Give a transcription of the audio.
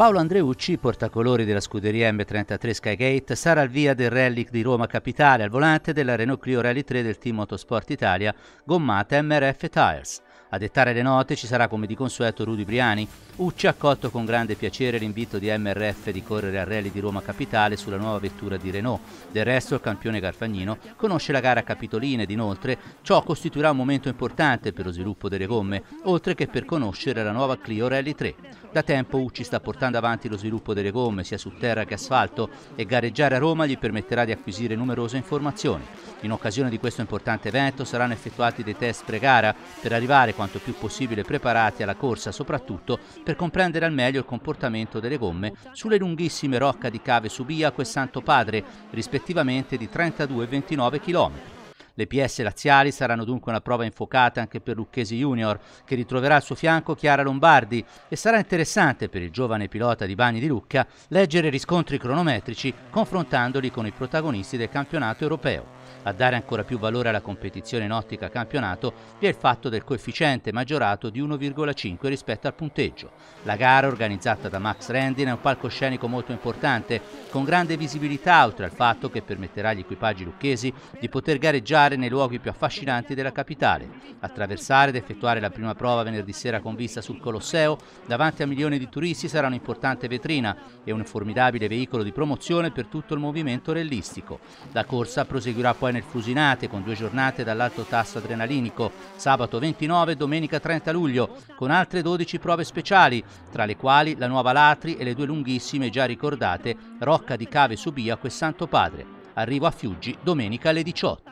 Paolo Andreucci, portacolori della scuderia M33 Skygate, sarà al via del rally di Roma Capitale al volante della Renault Clio Rally 3 del team Motorsport Italia, gommata MRF Tires. A dettare le note ci sarà come di consueto Rudy Briani. Ucci ha accolto con grande piacere l'invito di MRF di correre al Rally di Roma Capitale sulla nuova vettura di Renault. Del resto il campione Garfagnino conosce la gara a Capitoline ed inoltre ciò costituirà un momento importante per lo sviluppo delle gomme, oltre che per conoscere la nuova Clio Rally 3. Da tempo Ucci sta portando avanti lo sviluppo delle gomme sia su terra che asfalto e gareggiare a Roma gli permetterà di acquisire numerose informazioni. In occasione di questo importante evento saranno effettuati dei test pre-gara per arrivare quanto più possibile preparati alla corsa, soprattutto per comprendere al meglio il comportamento delle gomme sulle lunghissime rocca di Cave Subiaco e Santo Padre, rispettivamente di 32 e 29 km. Le PS laziali saranno dunque una prova infuocata anche per Lucchesi Junior, che ritroverà al suo fianco Chiara Lombardi e sarà interessante per il giovane pilota di Bagni di Lucca leggere riscontri cronometrici confrontandoli con i protagonisti del campionato europeo. A dare ancora più valore alla competizione in ottica campionato vi è il fatto del coefficiente maggiorato di 1,5 rispetto al punteggio. La gara organizzata da Max Rendin è un palcoscenico molto importante, con grande visibilità oltre al fatto che permetterà agli equipaggi lucchesi di poter gareggiare nei luoghi più affascinanti della capitale, attraversare ed effettuare la prima prova venerdì sera con vista sul Colosseo, davanti a milioni di turisti sarà un'importante vetrina e un formidabile veicolo di promozione per tutto il movimento rellistico. La corsa proseguirà poi nel Fusinate con due giornate dall'alto tasso adrenalinico, sabato 29 e domenica 30 luglio, con altre 12 prove speciali, tra le quali la Nuova Latri e le due lunghissime già ricordate Rocca di Cave Subiaco e Santo Padre. Arrivo a Fiuggi domenica alle 18.